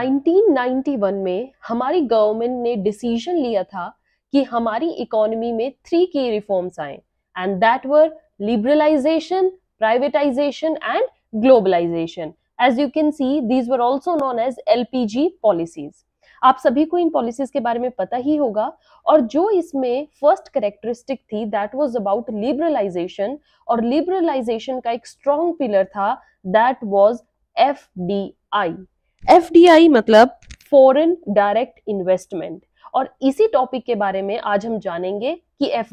1991 में हमारी गवर्नमेंट ने डिसीजन लिया था कि हमारी इकोनॉमी में थ्री की रिफॉर्म्स आए and that were liberalisation privatisation and globalisation as you can see these were also known as L policies आप सभी को इन पॉलिसीज के बारे में पता ही होगा और जो इसमें फर्स्ट करेक्टरिस्टिक थी दैट वाज अबाउट लिबरलाइजेशन और लिबरलाइजेशन का एक स्ट्रॉन्ग पिलर था that was F D I F मतलब फॉरेन डायरेक्ट इन्वेस्टमेंट और इसी टॉपिक के बारे में आज हम जानेंगे कि एफ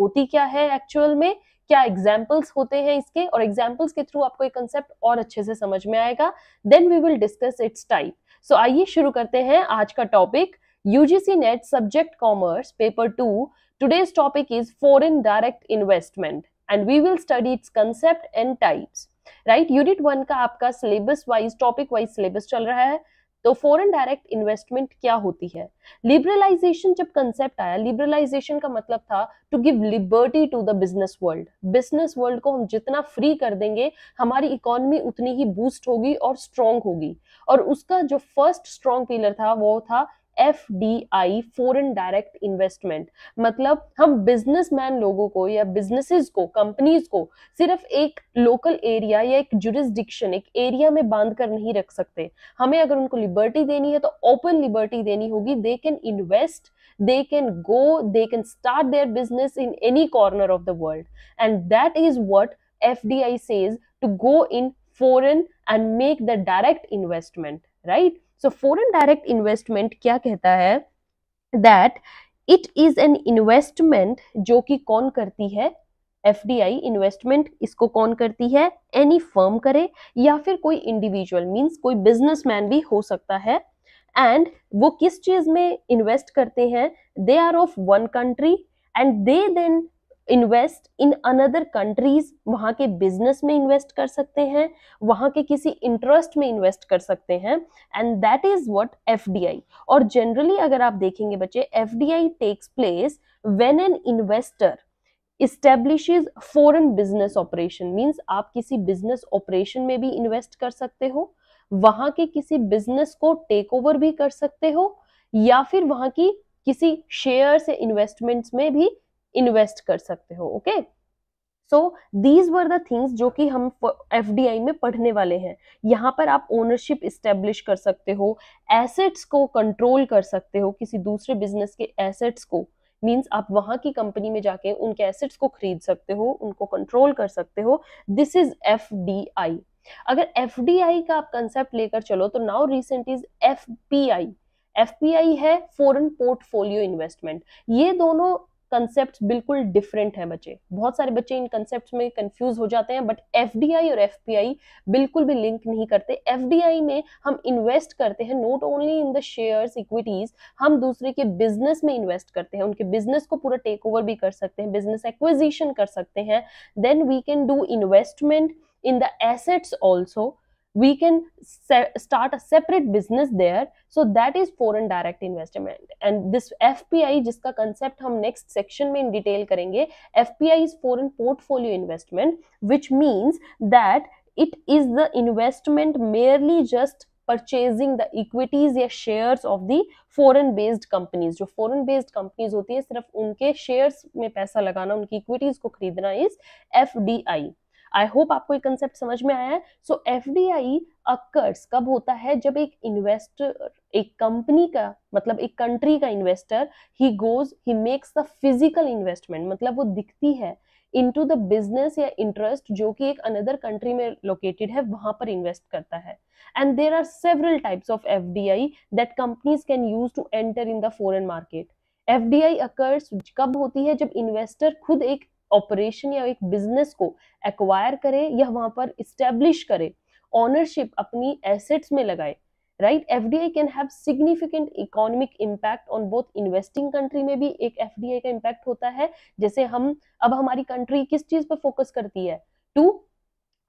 होती क्या है एक्चुअल में क्या एग्जाम्पल्स होते हैं इसके और एग्जाम्पल्स के थ्रू आपको ये कंसेप्ट और अच्छे से समझ में आएगा then we will discuss its type so आइए शुरू करते हैं आज का topic UGC NET subject commerce paper two today's topic is foreign direct investment and we will study its concept and types right unit one का आपका syllabus wise topic wise syllabus चल रहा है तो फॉरेन डायरेक्ट इन्वेस्टमेंट क्या होती है liberalisation जब कंसेप्ट आया लिबरलाइजेशन का मतलब था to give liberty to the business world business world को हम जितना फ्री कर देंगे हमारी इकोनॉमी उतनी ही बूस्ट होगी और स्ट्रांग होगी और उसका जो फर्स्ट स्ट्रांग पिलर था वो था F D I foreign direct investment मतलब हम बिजनेसमैन लोगों को या बिजनेसेस को कंपनीज को सिर्फ एक लोकल एरिया या एक जुरिस्डिक्शन एक एरिया में बांध कर नहीं रख सकते हमें अगर उनको लिबर्टी देनी है तो ओपन लिबर्टी देनी होगी they can invest they go they can start their business in any corner of the world and that is what F D I says to go in foreign and make the direct investment right so foreign direct investment क्या कहता है that it is an investment जो कि कौन करती है F investment इसको कौन करती है एनी फर्म करे या फिर कोई इंडिविजुअल मीन्स कोई बिजनेसमैन भी हो सकता है एंड वो किस चीज में इन्वेस्ट करते हैं they are of one country and they then invest in another countries वहाँ के बिजनेस में इन्वेस्ट कर सकते हैं वहाँ के किसी इंटरेस्ट में इन्वेस्ट कर सकते हैं and that is what F और जनरली अगर आप देखेंगे बच्चे F takes place when an investor establishes foreign business operation means आप किसी बिजनेस ऑपरेशन में भी इन्वेस्ट कर सकते हो वहां के किसी बिजनेस को टेक ओवर भी कर सकते हो या फिर वहां की किसी शेयर से इन्वेस्टमेंट्स में भी इन्वेस्ट कर सकते हो okay so these were the things जो कि हम एफ में पढ़ने वाले हैं यहाँ पर आप ओनरशिप इस्टेब्लिश कर सकते हो एसेट्स को कंट्रोल कर सकते हो किसी दूसरे बिजनेस के एसेट्स को मीन्स आप वहाँ की कंपनी में जाके उनके एसेट्स को खरीद सकते हो उनको कंट्रोल कर सकते हो this is F D I अगर एफ डी आई का आप कंसेप्ट लेकर चलो तो now recent is F P I F P I है फॉरन पोर्टफोलियो इन्वेस्टमेंट ये दोनों कंसेप्ट बिल्कुल डिफरेंट हैं बच्चे बहुत सारे बच्चे इन कंसेप्ट में कंफ्यूज हो जाते हैं बट एफ और एफ बिल्कुल भी लिंक नहीं करते एफ में हम इन्वेस्ट करते हैं not only in the share equities हम दूसरे के बिजनेस में इन्वेस्ट करते हैं उनके बिजनेस को पूरा टेक ओवर भी कर सकते हैं बिजनेस एक्विजिशन कर सकते हैं then we can do investment in the assets also we can se- start a separate business there so that is foreign direct investment and this fpi jiska concept hum next section mein in detail karenge fpi is foreign portfolio investment which means that it is the investment merely just purchasing the equities या shares of the foreign based companies जो foreign based companies होती है सिर्फ उनके shares में पैसा लगाना उनकी equities को खरीदना is FDI D I I hope आपको एक कंसेप्ट समझ में आया है so F D I occurs कब होता है जब एक इन्वेस्टर एक कंपनी का मतलब एक कंट्री का investor he goes he makes the physical investment मतलब वो दिखती है इन टू द बिजनेस या इंटरेस्ट जो कि एक अनदर कंट्री में लोकेटेड है वहां पर इन्वेस्ट करता है and there are several types of F D I that companies can use to enter in the foreign market F D I occurs कब होती है जब इन्वेस्टर खुद एक ऑपरेशन या एक बिजनेस को एक्वायर करे या वहां पर इस्टेब्लिश करे ऑनरशिप अपनी एसेट्स में लगाए right F D I can have significant economic impact on both investing country में भी एक एफ डी आई का इम्पैक्ट होता है जैसे हम अब हमारी कंट्री किस चीज पर फोकस करती है to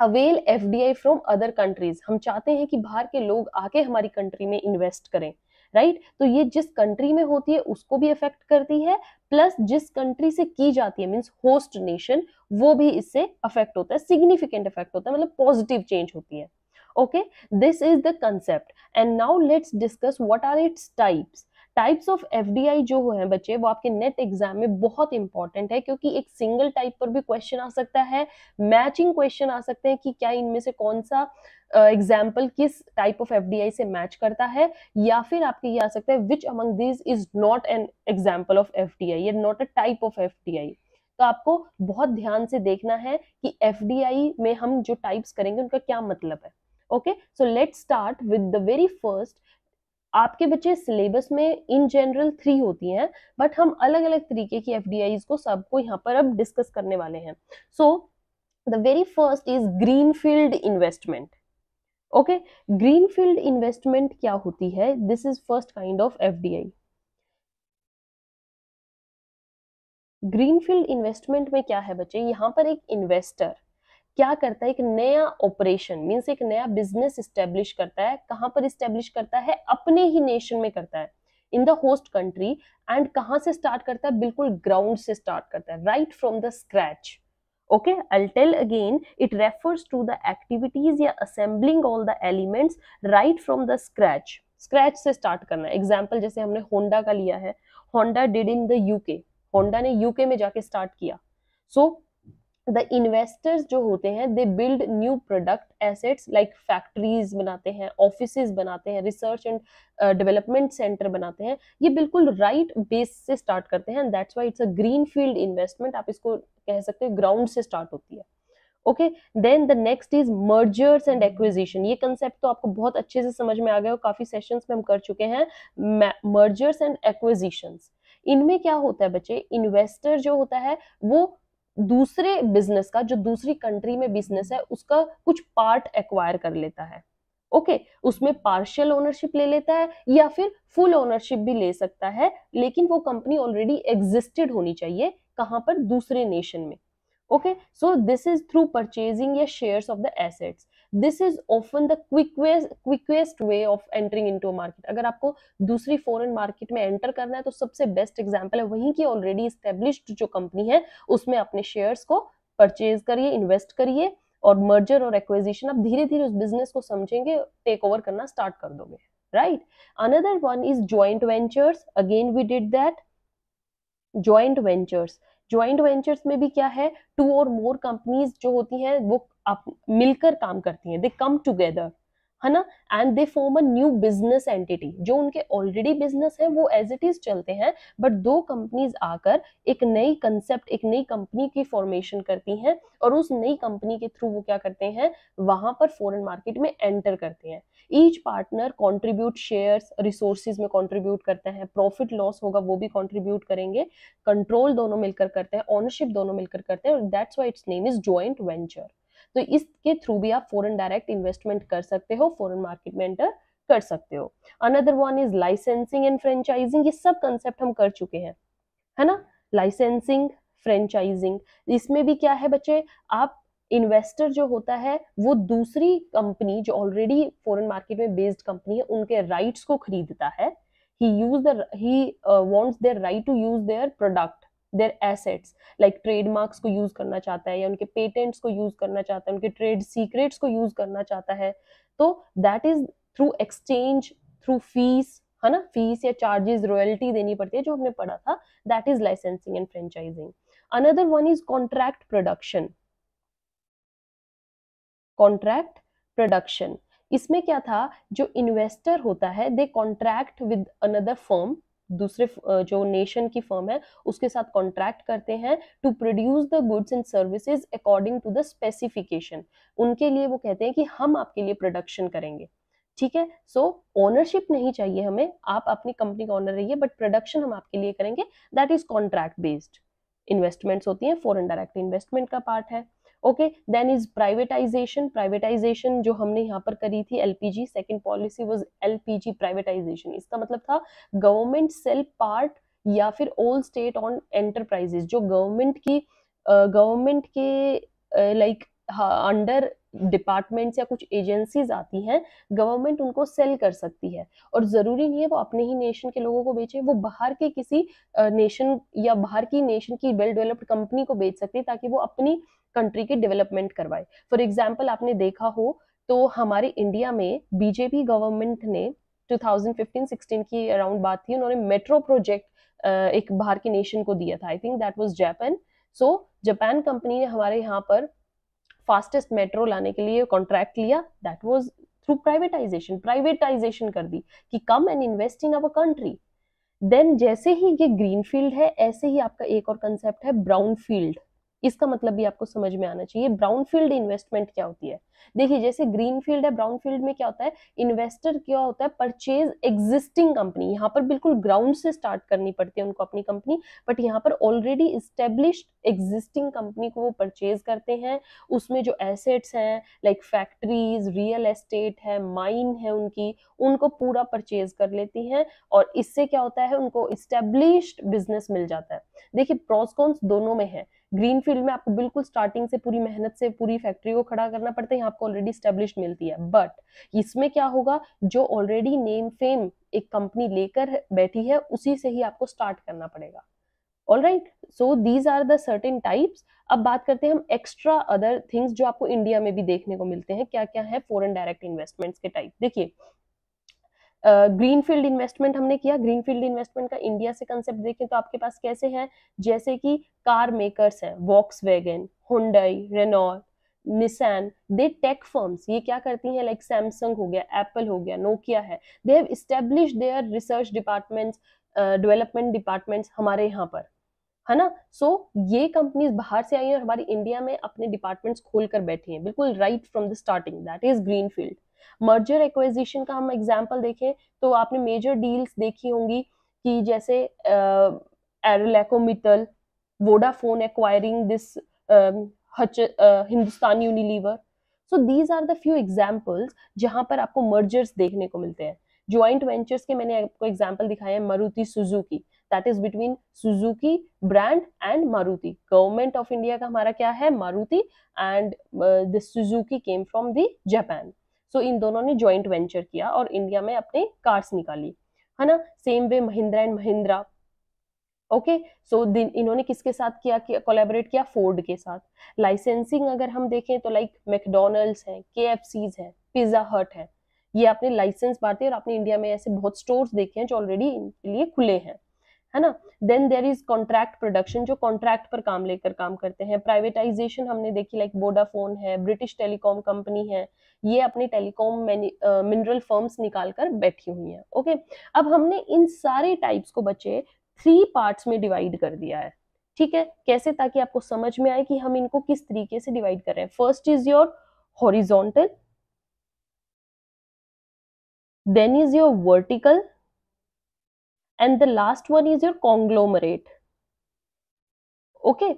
avail F D I from other countries हम चाहते हैं कि बाहर के लोग आके हमारी कंट्री में इन्वेस्ट करें राइट तो ये जिस कंट्री में होती है उसको भी अफेक्ट करती है प्लस जिस कंट्री से की जाती है मीन्स होस्ट नेशन वो भी इससे अफेक्ट होता है सिग्निफिकेंट इफेक्ट होता है मतलब पॉजिटिव चेंज होती है okay this is the concept and now let's discuss what are its types types of F जो हैं बच्चे वो आपके नेट एग्जाम में बहुत इंपॉर्टेंट है क्योंकि एक सिंगल टाइप पर भी क्वेश्चन आ सकता है मैचिंग क्वेश्चन आ सकते हैं कि क्या इनमें से कौन सा एग्जाम्पल uh, किस टाइप ऑफ एफ से मैच करता है या फिर आपके ये आ सकता है which among this is not an example of F D I not a type of F तो आपको बहुत ध्यान से देखना है कि एफ में हम जो टाइप्स करेंगे उनका क्या मतलब है okay so let start with the very first आपके बच्चे सिलेबस में इन जनरल थ्री होती हैं बट हम अलग अलग तरीके की एफ को सबको यहाँ पर अब डिस्कस करने वाले हैं so the very first is green field investment okay green field investment क्या होती है this is first kind of F greenfield investment में क्या है बच्चे यहाँ पर एक इन्वेस्टर क्या करता है एक नया ऑपरेशन मीन्स एक नया बिजनेस स्टेब्लिश करता है कहाँ पर स्टेब्लिश करता है अपने ही नेशन में करता है in the host country and कहाँ से स्टार्ट करता है बिल्कुल ग्राउंड से स्टार्ट करता है right from the scratch okay I tell again it refers to the activities या assembling all the elements right from the scratch scratch से स्टार्ट करना है एग्जाम्पल जैसे हमने होंडा का लिया है Honda did in the UK Honda ने यूके में जाके स्टार्ट किया सो so, द इन्वेस्टर्स जो होते हैं they build new product assets like factories बनाते हैं ऑफिस बनाते हैं रिसर्च एंड डेवलपमेंट सेंटर बनाते हैं ये बिल्कुल राइट right बेस से स्टार्ट करते हैं that's why it's a green field investment आप इसको कह सकते हैं ग्राउंड से स्टार्ट होती है okay then the next is mergers and acquisition ये कंसेप्ट तो आपको बहुत अच्छे से समझ में आ गया और काफी सेशंस में हम कर चुके हैं मर्जर्स एंड एक्विजिशंस इनमें क्या होता है बच्चे इन्वेस्टर जो होता है वो दूसरे बिजनेस का जो दूसरी कंट्री में बिजनेस है उसका कुछ पार्ट एक्वायर कर लेता है ओके okay, उसमें पार्शियल ओनरशिप ले लेता है या फिर फुल ओनरशिप भी ले सकता है लेकिन वो कंपनी ऑलरेडी एग्जिस्टेड होनी चाहिए कहां पर दूसरे नेशन में okay so this is through purchasing या shares of the assets this is often the quickest quickest way of entering in into market अगर आपको दूसरी फॉरन मार्केट में एंटर करना है तो सबसे बेस्ट एग्जाम्पल है वहीं की ऑलरेडी स्टेब्लिश्ड जो कंपनी है उसमें अपने शेयर्स को परचेज करिए इन्वेस्ट करिए और मर्जर और एक्विजिशन आप धीरे धीरे उस बिजनेस को समझेंगे टेक ओवर करना स्टार्ट कर दोगे right another one is joint ventures again we did that joint ventures joint ventures में भी क्या है टू और मोर कंपनीज जो होती हैं वो आप मिलकर काम करती हैं दे कम टुगेदर है ना and they form a new business entity जो उनके ऑलरेडी बिजनेस है वो एज इट इज चलते हैं बट दो कंपनीज आकर एक नई कंसेप्ट एक नई कंपनी की फॉर्मेशन करती हैं और उस नई कंपनी के थ्रू वो क्या करते हैं वहां पर फॉरेन मार्केट में एंटर करते हैं each partner contribute shares resources में कॉन्ट्रीब्यूट करते हैं प्रॉफिट लॉस होगा वो भी कॉन्ट्रीब्यूट करेंगे कंट्रोल दोनों मिलकर करते हैं ऑनरशिप दोनों मिलकर करते हैं और that's why its name is joint venture तो इसके थ्रू भी आप फॉरन डायरेक्ट इन्वेस्टमेंट कर सकते हो फॉरन मार्केट में एंटर कर सकते हो another one is licensing and franchising ये सब कंसेप्ट हम कर चुके हैं है ना लाइसेंसिंग फ्रेंचाइजिंग इसमें भी क्या है बच्चे आप इन्वेस्टर जो होता है वो दूसरी कंपनी जो ऑलरेडी फॉरेन मार्केट में बेस्ड कंपनी है उनके राइट्स को खरीदता है he use the he wants their right to use their product their assets like trademarks को यूज़ करना चाहता है या उनके पेटेंट्स को यूज़ करना चाहता है उनके ट्रेड सीक्रेट्स को यूज़ करना चाहता है तो that is through exchange through fees है ना फीस या चार्जेस रॉयल्टी देनी पड़ती है जो हमने पढ़ा था that is licensing and franchising another one is contract production contract production इसमें क्या था जो इन्वेस्टर होता है they contract with another firm दूसरे जो नेशन की फर्म है उसके साथ कॉन्ट्रैक्ट करते हैं to produce the goods and services according to the specification उनके लिए वो कहते हैं कि हम आपके लिए प्रोडक्शन करेंगे ठीक है सो ओनरशिप नहीं चाहिए हमें आप अपनी कंपनी का ऑनर रहिए बट प्रोडक्शन हम आपके लिए करेंगे that is contract based investments होती हैं फॉरन डायरेक्ट इन्वेस्टमेंट का पार्ट है okay then is privatisation privatisation जो हमने यहाँ पर करी थी LPG second policy was LPG privatisation इसका मतलब था गवर्नमेंट सेल पार्ट या फिर ऑल स्टेट ऑन एंटरप्राइजेस जो गवर्नमेंट की गवर्नमेंट के लाइक अंडर डिपार्टमेंट्स या कुछ एजेंसीज आती हैं गवर्नमेंट उनको सेल कर सकती है और ज़रूरी नहीं है वो अपने ही नेशन के लोगों को बेचे वो बाहर के किसी नेशन या बाहर की नेशन की वेल डेवलप्ड कंपनी को बेच सकती है ताकि वो अपनी कंट्री की डेवलपमेंट करवाए फॉर एग्जाम्पल आपने देखा हो तो हमारे इंडिया में बीजेपी गवर्नमेंट ने 2015-16 की अराउंड बात थी उन्होंने मेट्रो प्रोजेक्ट एक बाहर के नेशन को दिया था I think that was Japan so Japan company ने हमारे यहाँ पर फास्टेस्ट मेट्रो लाने के लिए कॉन्ट्रैक्ट लिया that was through privatisation privatisation कर दी कि come and invest in our country then जैसे ही ये ग्रीन फील्ड है ऐसे ही आपका एक और कंसेप्ट है ब्राउन फील्ड इसका मतलब भी आपको समझ में आना चाहिए ब्राउन फील्ड इन्वेस्टमेंट क्या होती है देखिए जैसे ग्रीन फील्ड है ब्राउन फील्ड में क्या होता है इन्वेस्टर क्या होता है परचेज एग्जिस्टिंग कंपनी यहाँ पर बिल्कुल ग्राउंड से स्टार्ट करनी पड़ती है उनको अपनी कंपनी बट यहाँ पर ऑलरेडी इस्टेब्लिश्ड एग्जिस्टिंग कंपनी को वो परचेज करते हैं उसमें जो एसेट्स हैं लाइक फैक्ट्रीज रियल एस्टेट है माइन है उनकी उनको पूरा परचेज कर लेती हैं और इससे क्या होता है उनको इस्टेब्लिश्ड बिजनेस मिल जाता है देखिए प्रोसकॉन्स दोनों में है ग्रीन फील्ड में आपको बिल्कुल स्टार्टिंग से पूरी मेहनत से पूरी फैक्ट्री को खड़ा करना पड़ता है यहाँ आपको ऑलरेडी स्टेब्लिश मिलती है बट इसमें क्या होगा जो ऑलरेडी नेम फेम एक कंपनी लेकर बैठी है उसी से ही आपको स्टार्ट करना पड़ेगा all right so these are the certain types अब बात करते हैं हम एक्स्ट्रा अदर थिंग्स जो आपको इंडिया में भी देखने को मिलते हैं क्या क्या है फॉरन डायरेक्ट इन्वेस्टमेंट्स के टाइप देखिए ग्रीन फील्ड इन्वेस्टमेंट हमने किया ग्रीन फील्ड इन्वेस्टमेंट का इंडिया से कंसेप्ट देखें तो आपके पास कैसे हैं जैसे कि कार मेकर्स हैं Volkswagen Hyundai Renault Nissan they tech firms ये क्या करती हैं लाइक सैमसंग हो गया एप्पल हो गया नोकिया है they have establish their research departments development departments हमारे यहाँ पर है ना सो so, ये कंपनीज बाहर से आई हैं और हमारी इंडिया में अपने डिपार्टमेंट्स खोल कर बैठे हैं बिल्कुल right from the starting that is green field merger acquisition का हम एग्जाम्पल देखें तो आपने मेजर डील्स देखी होंगी कि जैसे एरोलेकोमिटल Vodafone acquiring this Hindustan Unilever so these are the few examples जहाँ पर आपको मर्जर्स देखने को मिलते हैं ज्वाइंट वेंचर्स के मैंने आपको एग्जाम्पल दिखाया है Maruti Suzuki that is between Suzuki brand and Maruti government of India का हमारा क्या है Maruti and this Suzuki came from the Japan so इन दोनों ने ज्वाइंट वेंचर किया और इंडिया में अपने कार्स निकाली है ना same way Mahindra and Mahindra okay so then इन्होंने किसके साथ किया कोलेबरेट किया फोर्ड के साथ लाइसेंसिंग अगर हम देखें तो लाइक मैकडोनल्ड्स है के एफ सीज है पिज्जा हट है ये आपने लाइसेंस बांटे और आपने इंडिया में ऐसे बहुत स्टोर्स देखे हैं जो ऑलरेडी इनके लिए खुले हैं है ना then there is contract production जो कॉन्ट्रैक्ट पर काम लेकर काम करते हैं प्राइवेटाइजेशन हमने देखी लाइक वोडाफोन है ब्रिटिश टेलीकॉम कंपनी है ये अपने टेलीकॉम मिनरल फर्म्स निकाल कर बैठी हुई हैं ओके अब हमने इन सारे टाइप्स को बच्चे थ्री पार्ट्स में डिवाइड कर दिया है ठीक है कैसे ताकि आपको समझ में आए कि हम इनको किस तरीके से डिवाइड कर रहे हैं first is your horizontal then is your vertical and the last one is your conglomerate okay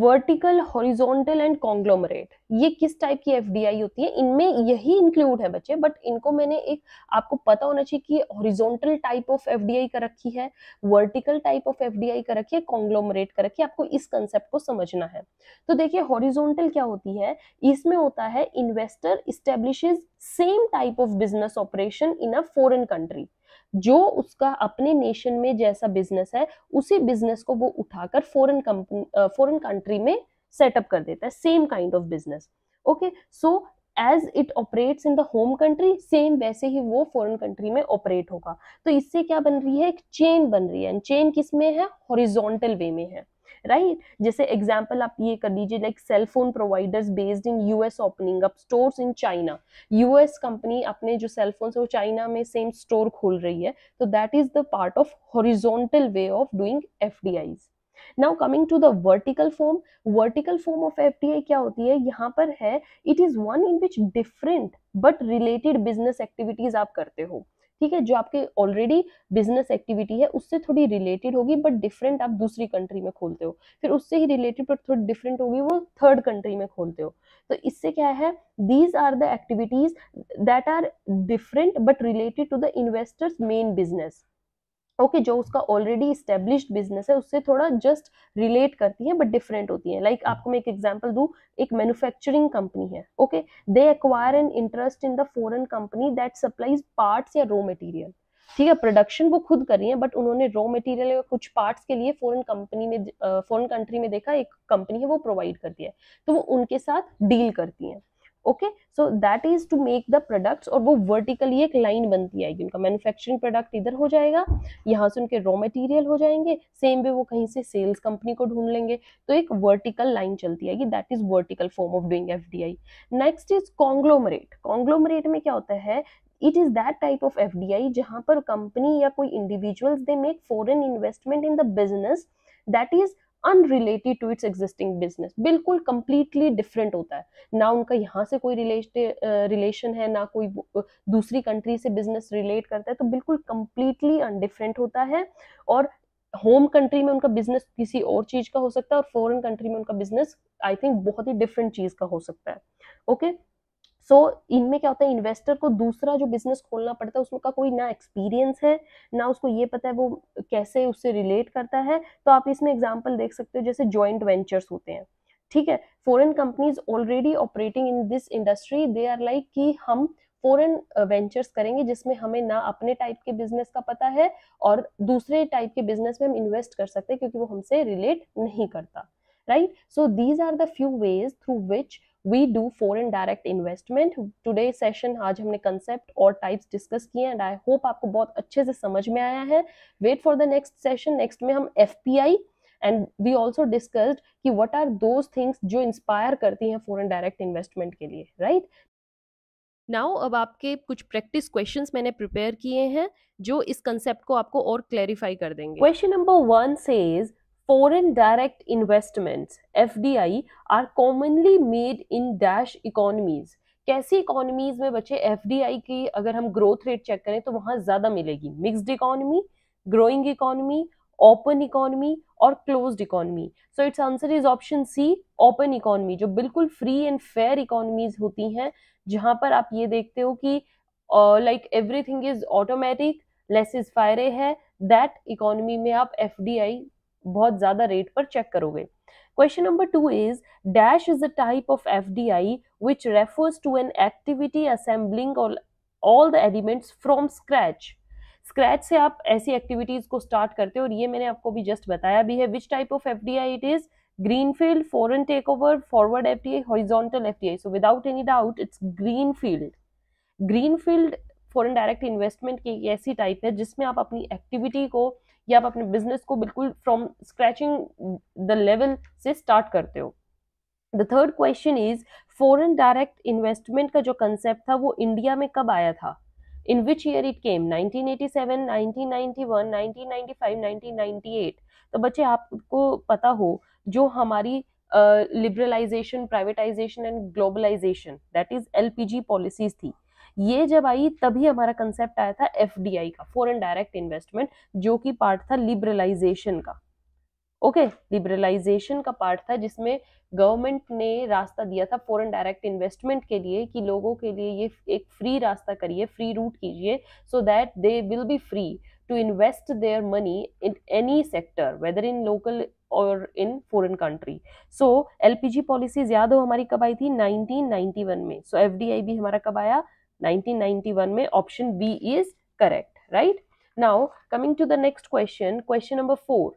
vertical horizontal and conglomerate ये किस टाइप की एफ होती है इनमें यही इंक्लूड है बच्चे बट इनको मैंने एक आपको पता होना चाहिए कि हॉरिजोंटल टाइप ऑफ एफ कर रखी है वर्टिकल टाइप ऑफ एफ कर रखी है कॉन्ग्लोमरेट कर रखी है आपको इस कंसेप्ट को समझना है तो देखिए हॉरिजोंटल क्या होती है इसमें होता है investor establishes same type of business operation in a foreign country जो उसका अपने नेशन में जैसा बिजनेस है उसी बिजनेस को वो उठाकर फॉरेन कंपनी फॉरेन कंट्री में सेटअप कर देता है same kind of business okay so as it operates in the home country same वैसे ही वो फॉरेन कंट्री में ऑपरेट होगा तो इससे क्या बन रही है एक चेन बन रही है चेन किस में है हॉरिजॉन्टल वे में है राइट जैसे एग्जाम्पल आप ये कर लीजिए like cell phone providers based in US opening up stores in China US company अपने जो सेल फोन है वो चाइना में सेम स्टोर खोल रही है तो that is the part of horizontal way of doing F now coming to the vertical form vertical form of F क्या होती है यहाँ पर है it is one in which different but related business activities आप करते हो ठीक है जो आपके ऑलरेडी बिजनेस एक्टिविटी है उससे थोड़ी रिलेटेड होगी बट डिफरेंट आप दूसरी कंट्री में खोलते हो फिर उससे ही रिलेटेड बट थोड़ी डिफरेंट होगी वो थर्ड कंट्री में खोलते हो तो इससे क्या है these are the activities that are different but related to the investors main business okay okay, जो उसका ऑलरेडी इस्टेब्लिश्ड बिजनेस है उससे थोड़ा जस्ट रिलेट करती है बट डिफरेंट होती है लाइक like, आपको मैं एक एग्जाम्पल दूँ एक मैन्युफैक्चरिंग कंपनी है okay they acquire an interest in the foreign company that supplies parts या रॉ मटेरियल ठीक है प्रोडक्शन वो खुद कर रही है बट उन्होंने रॉ मटेरियल या कुछ पार्ट्स के लिए फॉरेन कंपनी में फॉरेन कंट्री में देखा एक कंपनी है वो प्रोवाइड करती है तो वो उनके साथ डील करती है okay so that is to make the products और वो वर्टिकली एक लाइन बनती आएगी उनका मैन्युफैक्चरिंग प्रोडक्ट इधर हो जाएगा यहाँ से उनके रॉ मटेरियल हो जाएंगे सेम वे वो कहीं से सेल्स कंपनी को ढूंढ लेंगे तो एक वर्टिकल लाइन चलती आएगी that is vertical form of doing F next is conglomerate conglomerate में क्या होता है it is that type of F D I जहाँ पर कंपनी या कोई individuals they make foreign investment in the business that is unrelated to its existing business बिल्कुल completely different होता है ना उनका यहाँ से कोई रिलेशन है ना कोई दूसरी कंट्री से बिजनेस रिलेट करता है तो बिल्कुल कम्प्लीटली अनडिफरेंट होता है और होम कंट्री में उनका बिजनेस किसी और चीज का हो सकता है और फॉरेन कंट्री में उनका बिजनेस आई थिंक बहुत ही डिफरेंट चीज का हो सकता है ओके okay? सो so, इनमें क्या होता है इन्वेस्टर को दूसरा जो बिजनेस खोलना पड़ता है का कोई ना एक्सपीरियंस है ना उसको ये पता है वो कैसे उससे रिलेट करता है तो आप इसमें एग्जाम्पल देख सकते हो जैसे ज्वाइंट वेंचर्स होते हैं ठीक है foreign companies already operating in this industry they are like कि हम फॉरेन वेंचर्स करेंगे जिसमें हमें ना अपने टाइप के बिजनेस का पता है और दूसरे टाइप के बिजनेस में हम इन्वेस्ट कर सकते हैं क्योंकि वो हमसे रिलेट नहीं करता right so these are the few ways through which we do foreign direct investment today session आज हमने कंसेप्ट और टाइप्स डिस्कस किए एंड आई होप आपको बहुत अच्छे से समझ में आया है wait for the next session next में हम F P I and we also discussed कि वट आर दोज थिंग्स जो इंस्पायर करती हैं फॉरेन डायरेक्ट इन्वेस्टमेंट के लिए राइट right? नाउ अब आपके कुछ प्रैक्टिस क्वेश्चंस मैंने प्रिपेयर किए हैं जो इस कंसेप्ट को आपको और क्लैरिफाई कर देंगे question number one says foreign direct investments FDI are commonly made in dash economies कैसी इकोनॉमीज में बच्चे एफ की अगर हम ग्रोथ रेट चेक करें तो वहां ज्यादा मिलेगी mixed economy growing economy open economy और closed economy so it's answer is option C open economy जो बिल्कुल फ्री एंड फेयर इकोनॉमीज होती हैं जहां पर आप ये देखते हो कि like everything is automatic laissez faire है दैट इकोनॉमी में आप एफ बहुत ज्यादा रेट पर चेक करोगे question number two is dash is a type of FDI which refers to an activity assembling all, all all the elements from scratch से आप ऐसी एक्टिविटीज को स्टार्ट करते हो और ये मैंने आपको भी जस्ट बताया भी है which type of F D I it is green field foreign take over forward F D I horizontal F D I so without any doubt it's green field green field foreign direct investment की एक ऐसी type है जिसमें आप अपनी activity को कि आप अपने बिजनेस को बिल्कुल फ्रॉम स्क्रैचिंग द लेवल से स्टार्ट करते हो the third question is foreign direct investment का जो कंसेप्ट था वो इंडिया में कब आया था इन विच ईयर इट केम 1987, 1991, 1995, 1998 तो बच्चे आपको पता हो जो हमारी liberalisation privatisation and globalisation that is LPG policies थी ये जब आई तभी हमारा कंसेप्ट आया था एफ का फॉरन डायरेक्ट इन्वेस्टमेंट जो कि पार्ट था लिबरलाइजेशन का ओके okay, लिबरलाइजेशन का पार्ट था जिसमें गवर्नमेंट ने रास्ता दिया था फॉरेन डायरेक्ट इन्वेस्टमेंट के लिए कि लोगों के लिए ये एक फ्री रास्ता करिए फ्री रूट कीजिए so that they will be free to invest their money in any sector whether in local और in foreign country so LPG policies याद हो हमारी कब आई थी नाइनटीन में सो so, एफ भी हमारा कब आया 1991 में option B is correct right now coming to the next question question number four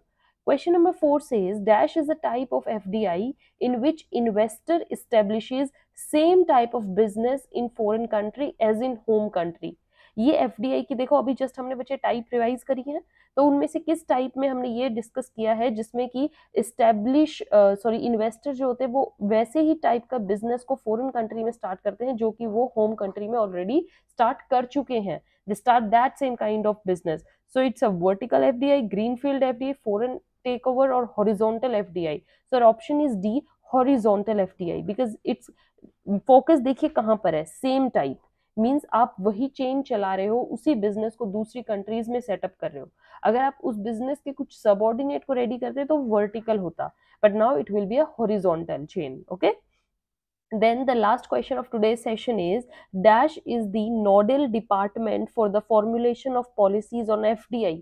question number four says dash is a type of F D I in which investor establishes same type of business in foreign country as in home country ये F की देखो अभी just हमने बच्चे type revise करी है तो उनमें से किस टाइप में हमने ये डिस्कस किया है जिसमें कि इस्टेब्लिश सॉरी इन्वेस्टर जो होते हैं वो वैसे ही टाइप का बिजनेस को फॉरेन कंट्री में स्टार्ट करते हैं जो कि वो होम कंट्री में ऑलरेडी स्टार्ट कर चुके हैं they start that same kind of business so it's a vertical F D I green field F D I foreign take over और horizontal F D I sir option is D horizontal F D I because it's focus देखिए कहाँ पर है same type means आप वही chain चला रहे हो उसी बिजनेस को दूसरी कंट्रीज में सेटअप कर रहे हो अगर आप उस बिजनेस के कुछ सबॉर्डिनेट को रेडी करते तो वर्टिकल होता but now it will be a horizontal chain okay then then the last question of today's session is department for the formulation of policies on F D I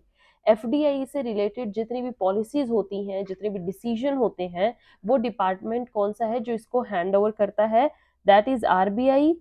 F D I से related जितनी भी policies होती हैं जितने भी decision होते हैं वो डिपार्टमेंट कौन सा है जो इसको हैंड ओवर करता है that is R B I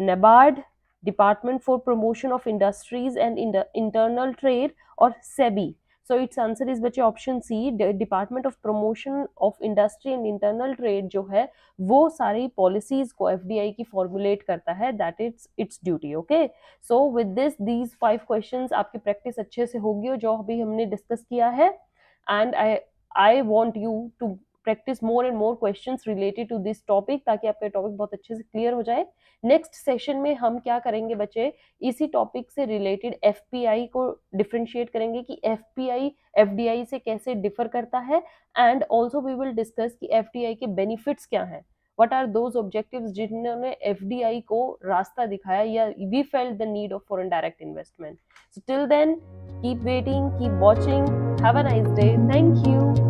NABARD department for promotion of industries and internal trade और SEBI so it's answer is बच्चे option C department of promotion of industry and internal trade जो है वो सारी पॉलिसीज को एफ डी आई की फॉर्मुलेट करता है that it's it's duty okay so with this these five question आपकी प्रैक्टिस अच्छे से होगी और जो अभी हमने डिस्कस किया है and I I want you to practice more and more question related to this topic ताकि आपका टॉपिक बहुत अच्छे से क्लियर हो जाए नेक्स्ट सेशन में हम क्या करेंगे बच्चे इसी टॉपिक से रिलेटेड एफ को डिफ्रेंशिएट करेंगे कि एफ पी से कैसे डिफर करता है and also we will discuss कि एफ के बेनिफिट्स क्या हैं वट आर दोज ऑब्जेक्टिव जिन्होंने एफ डी आई को रास्ता दिखाया या we feel the need of foreign direct investment till then keep waiting keep watching have a nice day thank you